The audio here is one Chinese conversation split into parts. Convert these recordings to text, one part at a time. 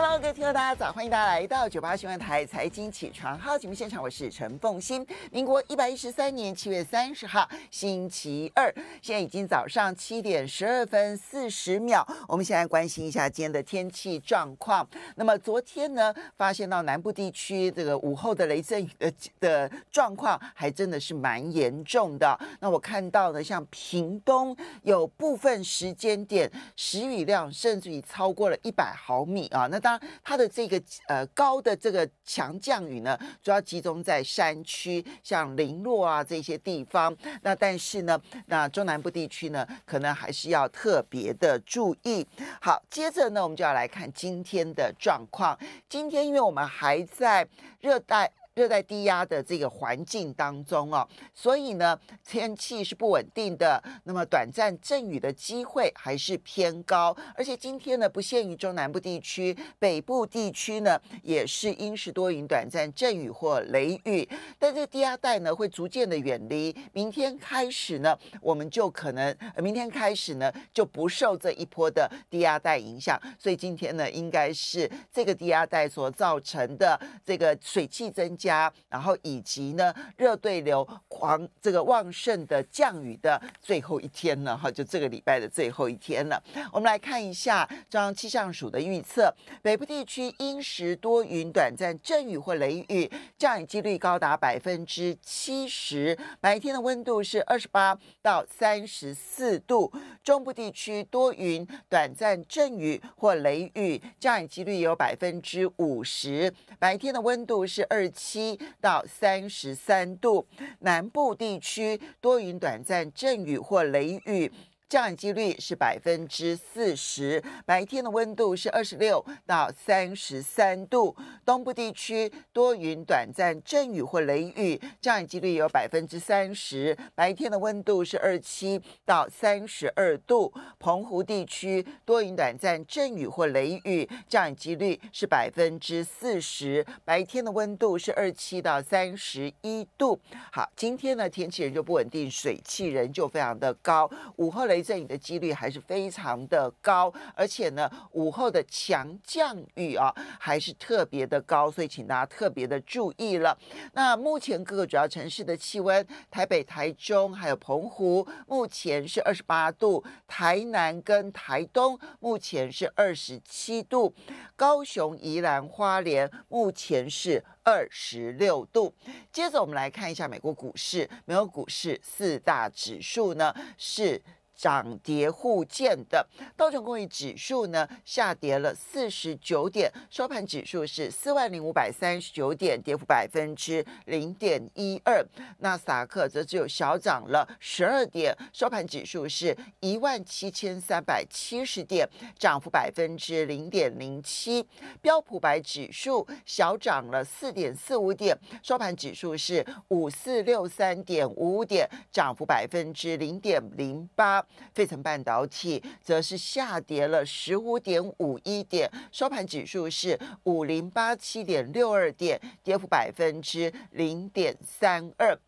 Hello，各位听众，大家早，欢迎大家来到九八新闻台财经起床号节目现场，我是陈凤欣。民国一百一十三年七月三十号，星期二，现在已经早上七点十二分四十秒。我们现在关心一下今天的天气状况。那么昨天呢，发现到南部地区这个午后的雷阵雨的状况，还真的是蛮严重的。那我看到呢，像屏东有部分时间点，时雨量甚至于超过了一百毫米啊。那它的这个呃高的这个强降雨呢，主要集中在山区，像林落啊这些地方。那但是呢，那中南部地区呢，可能还是要特别的注意。好，接着呢，我们就要来看今天的状况。今天，因为我们还在热带。热带低压的这个环境当中哦，所以呢，天气是不稳定的，那么短暂阵雨的机会还是偏高，而且今天呢，不限于中南部地区，北部地区呢也是阴时多云，短暂阵雨或雷雨，但这低压带呢会逐渐的远离，明天开始呢，我们就可能明天开始呢就不受这一波的低压带影响，所以今天呢应该是这个低压带所造成的这个水汽增加。家，然后以及呢，热对流狂这个旺盛的降雨的最后一天了哈，就这个礼拜的最后一天了。我们来看一下中央气象署的预测：北部地区阴时多云，短暂阵雨或雷雨，降雨几率高达百分之七十；白天的温度是二十八到三十四度。中部地区多云，短暂阵雨或雷雨，降雨几率有百分之五十；白天的温度是二七。一到三十三度，南部地区多云，短暂阵雨或雷雨。降雨几率是百分之四十，白天的温度是二十六到三十三度。东部地区多云，短暂阵雨或雷雨，降雨几率有百分之三十，白天的温度是二七到三十二度。澎湖地区多云，短暂阵雨或雷雨，降雨几率是百分之四十，白天的温度是二七到三十一度。好，今天呢天气仍旧不稳定，水汽仍旧非常的高，午后雷。雷阵雨的几率还是非常的高，而且呢，午后的强降雨啊，还是特别的高，所以请大家特别的注意了。那目前各个主要城市的气温，台北、台中还有澎湖目前是二十八度，台南跟台东目前是二十七度，高雄、宜兰花莲目前是二十六度。接着我们来看一下美国股市，美国股市四大指数呢是。涨跌互见的道琼工业指数呢，下跌了四十九点，收盘指数是四万零五百三十九点，跌幅百分之零点一二。那纳斯达克则只有小涨了十二点，收盘指数是一万七千三百七十点，涨幅百分之零点零七。标普白指数小涨了四点四五点，收盘指数是五四六三点五五点，涨幅百分之零点零八。费城半导体则是下跌了十五点五一点，收盘指数是五零八七点六二点，跌幅百分之零点三二。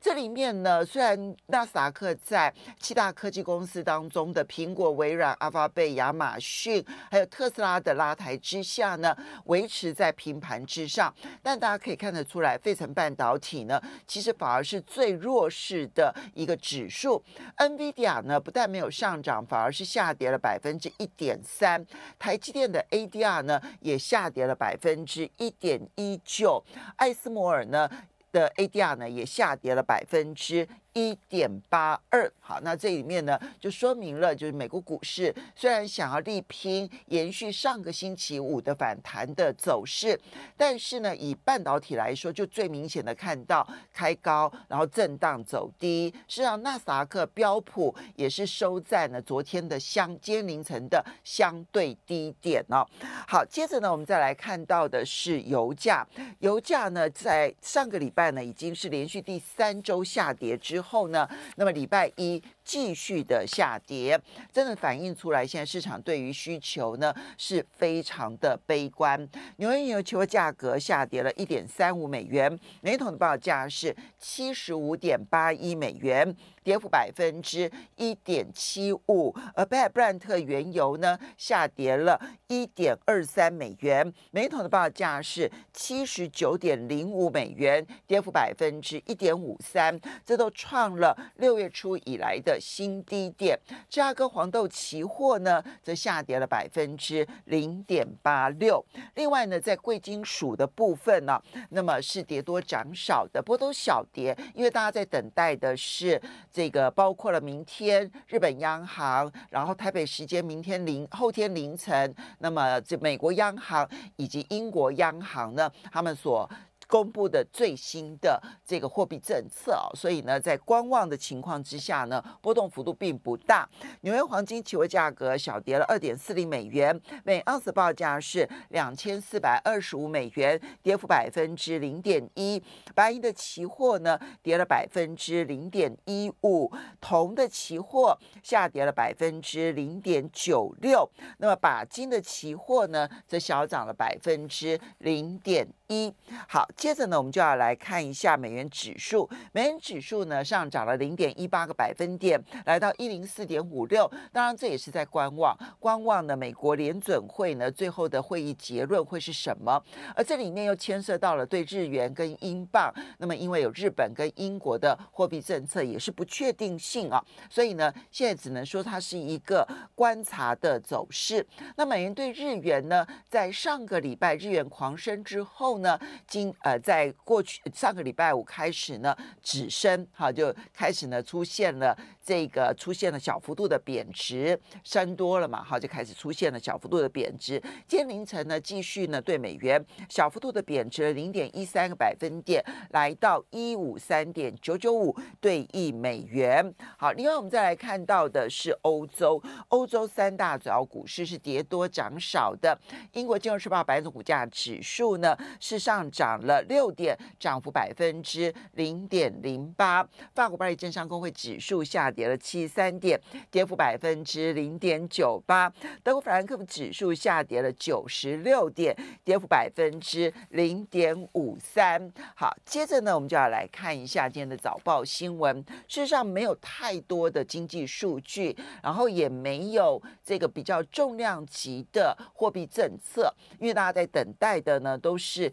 这里面呢，虽然纳斯达克在七大科技公司当中的苹果、微软、阿法贝、亚马逊，还有特斯拉的拉抬之下呢，维持在平盘之上，但大家可以看得出来，费城半导体呢，其实反而是最弱势的一个指数。NVIDIA 呢，不但没有上涨，反而是下跌了百分之一点三。台积电的 ADR 呢，也下跌了百分之一点一九。艾斯摩尔呢？的 ADR 呢，也下跌了百分之。一点八二，好，那这里面呢，就说明了，就是美国股市虽然想要力拼延续上个星期五的反弹的走势，但是呢，以半导体来说，就最明显的看到开高，然后震荡走低，是让纳斯达克标普也是收在呢昨天的相，今凌晨的相对低点呢。好，接着呢，我们再来看到的是油价，油价呢，在上个礼拜呢，已经是连续第三周下跌之后。后呢？那么礼拜一。继续的下跌，真的反映出来，现在市场对于需求呢是非常的悲观。纽约原油价格下跌了一点三五美元，每桶的报价是七十五点八一美元，跌幅百分之一点七五。而贝海布兰特原油呢，下跌了一点二三美元，每桶的报价是七十九点零五美元，跌幅百分之一点五三，这都创了六月初以来的。新低点，芝加哥黄豆期货呢则下跌了百分之零点八六。另外呢，在贵金属的部分呢，那么是跌多涨少的，不过都小跌，因为大家在等待的是这个，包括了明天日本央行，然后台北时间明天零后天凌晨，那么这美国央行以及英国央行呢，他们所。公布的最新的这个货币政策哦，所以呢，在观望的情况之下呢，波动幅度并不大。纽约黄金期货价格小跌了二点四零美元，每盎司报价是两千四百二十五美元，跌幅百分之零点一。白银的期货呢，跌了百分之零点一五；铜的期货下跌了百分之零点九六。那么钯金的期货呢，则小涨了百分之零点。一好，接着呢，我们就要来看一下美元指数。美元指数呢上涨了零点一八个百分点，来到一零四点五六。当然，这也是在观望，观望呢，美国联准会呢最后的会议结论会是什么？而这里面又牵涉到了对日元跟英镑。那么，因为有日本跟英国的货币政策也是不确定性啊，所以呢，现在只能说它是一个观察的走势。那美元对日元呢，在上个礼拜日元狂升之后。呢，今呃，在过去上个礼拜五开始呢，指升哈，就开始呢出现了这个出现了小幅度的贬值，升多了嘛哈，就开始出现了小幅度的贬值。今天凌晨呢，继续呢对美元小幅度的贬值，零点一三个百分点，来到一五三点九九五对一美元。好，另外我们再来看到的是欧洲，欧洲三大主要股市是跌多涨少的。英国金融时报白组股价指数呢？是上涨了六点，涨幅百分之零点零八。法国巴黎证商工会指数下跌了七三点，跌幅百分之零点九八。德国法兰克福指数下跌了九十六点，跌幅百分之零点五三。好，接着呢，我们就要来看一下今天的早报新闻。事实上，没有太多的经济数据，然后也没有这个比较重量级的货币政策，因为大家在等待的呢，都是。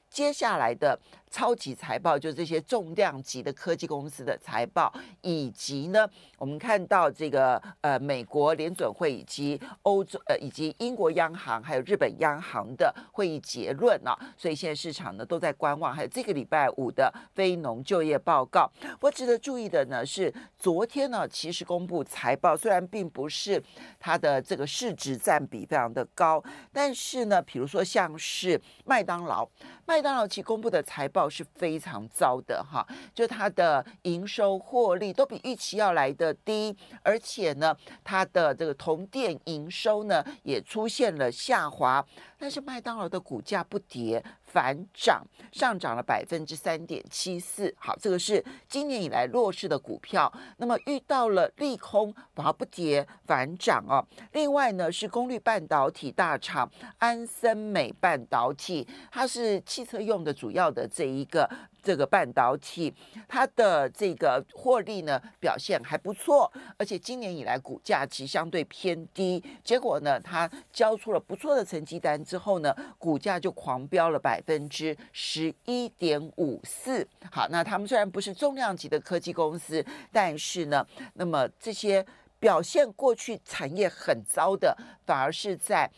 接下来的超级财报，就是这些重量级的科技公司的财报，以及呢，我们看到这个呃，美国联准会以及欧洲呃，以及英国央行还有日本央行的会议结论呢，所以现在市场呢都在观望，还有这个礼拜五的非农就业报告。我值得注意的呢是，昨天呢其实公布财报，虽然并不是它的这个市值占比非常的高，但是呢，比如说像是麦当劳、麦。麦当劳其公布的财报是非常糟的哈，就它的营收获利都比预期要来的低，而且呢，它的这个同店营收呢也出现了下滑，但是麦当劳的股价不跌。反涨，上涨了百分之三点七四。好，这个是今年以来弱势的股票，那么遇到了利空反而不跌反涨哦。另外呢，是功率半导体大厂安森美半导体，它是汽车用的主要的这一个。这个半导体，它的这个获利呢表现还不错，而且今年以来股价其实相对偏低，结果呢它交出了不错的成绩单之后呢，股价就狂飙了百分之十一点五四。好，那他们虽然不是重量级的科技公司，但是呢，那么这些表现过去产业很糟的，反而是在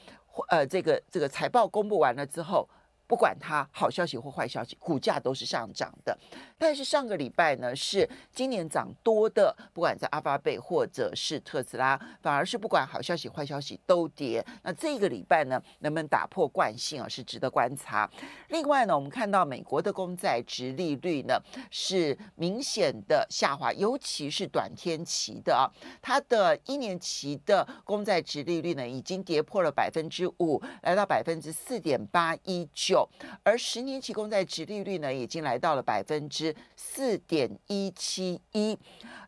呃这个这个财报公布完了之后。不管它好消息或坏消息，股价都是上涨的。但是上个礼拜呢，是今年涨多的，不管在阿巴贝或者是特斯拉，反而是不管好消息坏消息都跌。那这个礼拜呢，能不能打破惯性啊？是值得观察。另外呢，我们看到美国的公债值利率呢是明显的下滑，尤其是短天期的啊，它的一年期的公债值利率呢已经跌破了百分之五，来到百分之四点八一九。而十年期公债殖利率呢，已经来到了百分之四点一七一。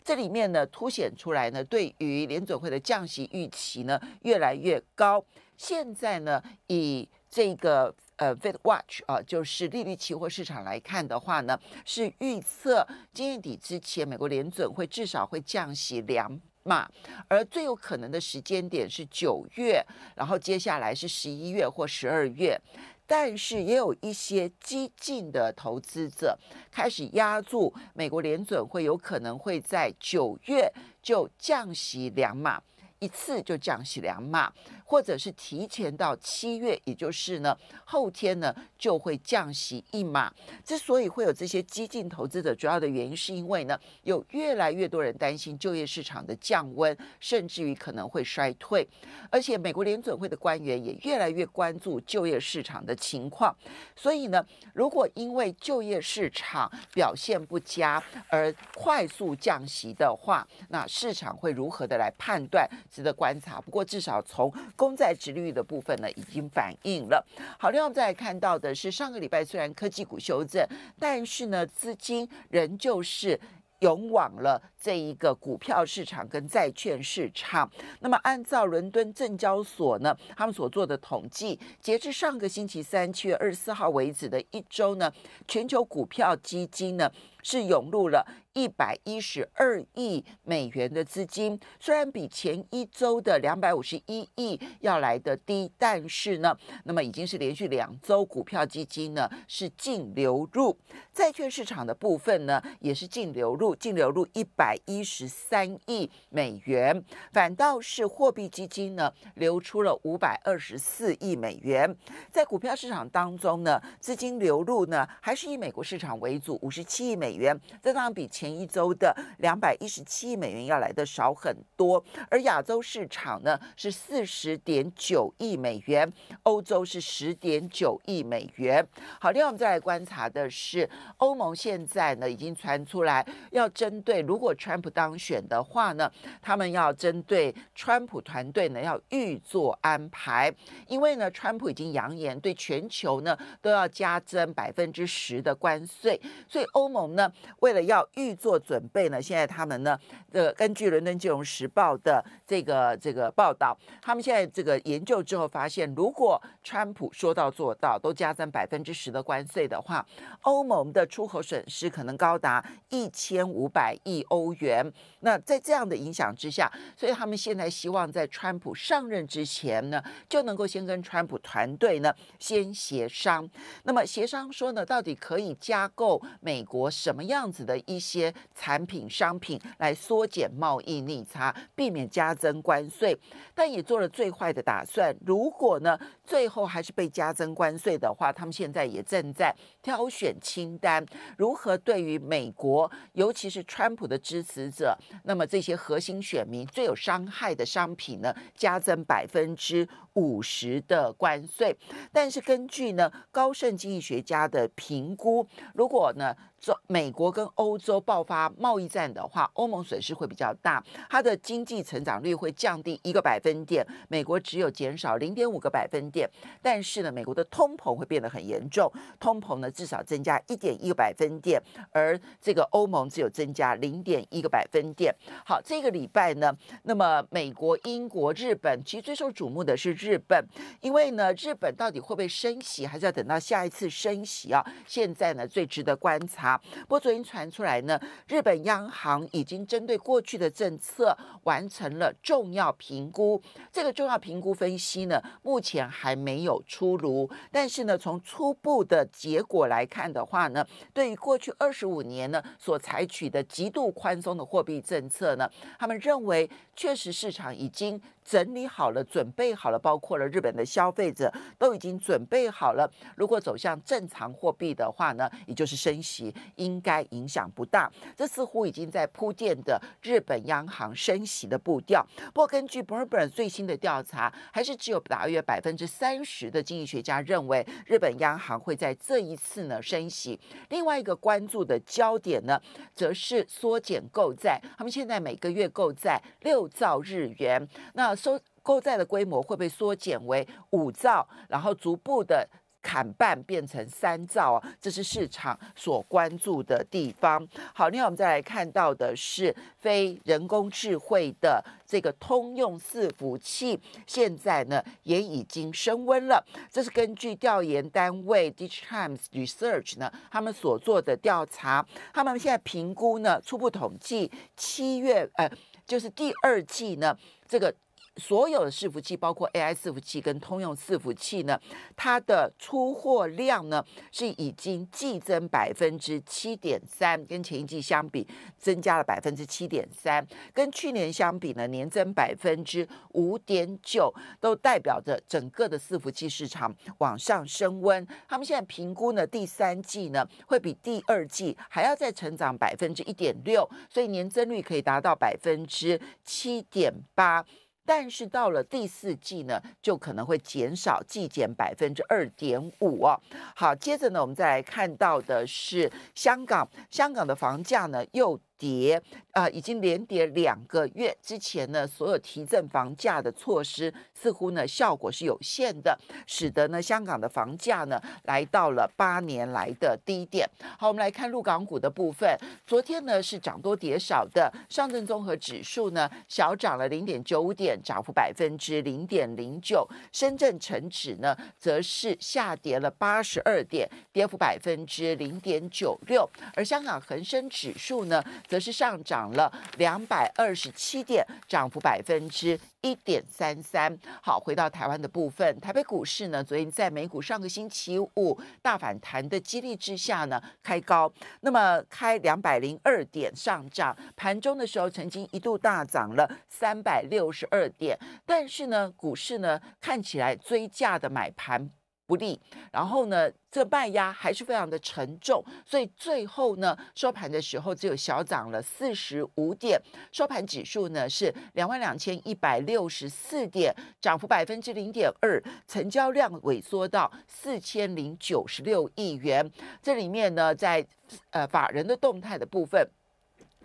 这里面呢，凸显出来呢，对于联准会的降息预期呢，越来越高。现在呢，以这个呃 f i d Watch 啊，就是利率期货市场来看的话呢，是预测今年底之前，美国联准会至少会降息两码，而最有可能的时间点是九月，然后接下来是十一月或十二月。但是也有一些激进的投资者开始压住美国联准会有可能会在九月就降息两码，一次就降息两码。或者是提前到七月，也就是呢后天呢就会降息一码。之所以会有这些激进投资者，主要的原因是因为呢有越来越多人担心就业市场的降温，甚至于可能会衰退。而且美国联准会的官员也越来越关注就业市场的情况。所以呢，如果因为就业市场表现不佳而快速降息的话，那市场会如何的来判断，值得观察。不过至少从公债殖率的部分呢，已经反映了。好，另外我们再来看到的是，上个礼拜虽然科技股修正，但是呢，资金仍旧是涌往了这一个股票市场跟债券市场。那么，按照伦敦证交所呢，他们所做的统计，截至上个星期三七月二十四号为止的一周呢，全球股票基金呢。是涌入了一百一十二亿美元的资金，虽然比前一周的两百五十一亿要来的低，但是呢，那么已经是连续两周股票基金呢是净流入，债券市场的部分呢也是净流入，净流入一百一十三亿美元，反倒是货币基金呢流出了五百二十四亿美元。在股票市场当中呢，资金流入呢还是以美国市场为主，五十七亿美。元，这当然比前一周的两百一十七亿美元要来的少很多。而亚洲市场呢是四十点九亿美元，欧洲是十点九亿美元。好，另外我们再来观察的是，欧盟现在呢已经传出来要针对，如果川普当选的话呢，他们要针对川普团队呢要预做安排，因为呢川普已经扬言对全球呢都要加征百分之十的关税，所以欧盟呢。为了要预做准备呢，现在他们呢，呃，根据《伦敦金融时报》的这个这个报道，他们现在这个研究之后发现，如果川普说到做到，都加征百分之十的关税的话，欧盟的出口损失可能高达一千五百亿欧元。那在这样的影响之下，所以他们现在希望在川普上任之前呢，就能够先跟川普团队呢先协商。那么协商说呢，到底可以加购美国什？什么样子的一些产品、商品来缩减贸易逆差，避免加征关税，但也做了最坏的打算。如果呢？最后还是被加征关税的话，他们现在也正在挑选清单，如何对于美国，尤其是川普的支持者，那么这些核心选民最有伤害的商品呢？加征百分之五十的关税。但是根据呢高盛经济学家的评估，如果呢做，美国跟欧洲爆发贸易战的话，欧盟损失会比较大，它的经济成长率会降低一个百分点，美国只有减少零点五个百分。点，但是呢，美国的通膨会变得很严重，通膨呢至少增加一点一个百分点，而这个欧盟只有增加零点一个百分点。好，这个礼拜呢，那么美国、英国、日本，其实最受瞩目的是日本，因为呢，日本到底会不会升息，还是要等到下一次升息啊？现在呢，最值得观察。不过昨天传出来呢，日本央行已经针对过去的政策完成了重要评估，这个重要评估分析呢，目前还。还没有出炉，但是呢，从初步的结果来看的话呢，对于过去二十五年呢所采取的极度宽松的货币政策呢，他们认为确实市场已经整理好了，准备好了，包括了日本的消费者都已经准备好了。如果走向正常货币的话呢，也就是升息，应该影响不大。这似乎已经在铺垫的日本央行升息的步调。不过，根据 b e r b e r 最新的调查，还是只有大约百分之。三十的经济学家认为，日本央行会在这一次呢升息。另外一个关注的焦点呢，则是缩减购债。他们现在每个月购债六兆日元，那收购债的规模会被缩减为五兆？然后逐步的。砍半变成三兆啊，这是市场所关注的地方。好，另外我们再来看到的是非人工智能的这个通用伺服器，现在呢也已经升温了。这是根据调研单位 D i Times Research 呢他们所做的调查，他们现在评估呢初步统计，七月呃就是第二季呢这个。所有的伺服器，包括 AI 伺服器跟通用伺服器呢，它的出货量呢是已经季增百分之七点三，跟前一季相比增加了百分之七点三，跟去年相比呢年增百分之五点九，都代表着整个的伺服器市场往上升温。他们现在评估呢，第三季呢会比第二季还要再成长百分之一点六，所以年增率可以达到百分之七点八。但是到了第四季呢，就可能会减少，季减百分之二点五哦。好，接着呢，我们再来看到的是香港，香港的房价呢又。跌啊，已经连跌两个月。之前呢，所有提振房价的措施似乎呢效果是有限的，使得呢香港的房价呢来到了八年来的低点。好，我们来看陆港股的部分。昨天呢是涨多跌少的，上证综合指数呢小涨了零点九五点，涨幅百分之零点零九；深圳成指呢则是下跌了八十二点，跌幅百分之零点九六。而香港恒生指数呢。则是上涨了两百二十七点，涨幅百分之一点三三。好，回到台湾的部分，台北股市呢，昨天在美股上个星期五大反弹的激励之下呢，开高，那么开两百零二点上涨，盘中的时候曾经一度大涨了三百六十二点，但是呢，股市呢看起来追价的买盘。不利，然后呢，这卖压还是非常的沉重，所以最后呢，收盘的时候只有小涨了四十五点，收盘指数呢是两万两千一百六十四点，涨幅百分之零点二，成交量萎缩到四千零九十六亿元。这里面呢，在呃法人的动态的部分，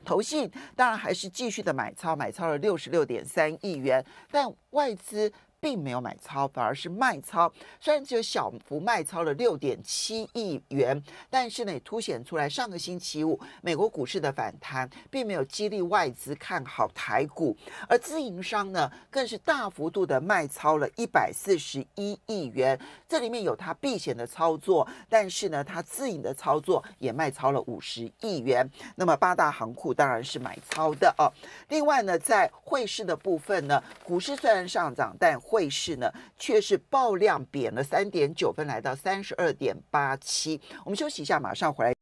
投信当然还是继续的买超，买超了六十六点三亿元，但外资。并没有买超，反而是卖超。虽然只有小幅卖超了六点七亿元，但是呢也凸显出来，上个星期五美国股市的反弹，并没有激励外资看好台股。而自营商呢，更是大幅度的卖超了一百四十一亿元。这里面有他避险的操作，但是呢，他自营的操作也卖超了五十亿元。那么八大行库当然是买超的哦。另外呢，在汇市的部分呢，股市虽然上涨，但汇市呢，却是爆量贬了三点九分，来到三十二点八七。我们休息一下，马上回来。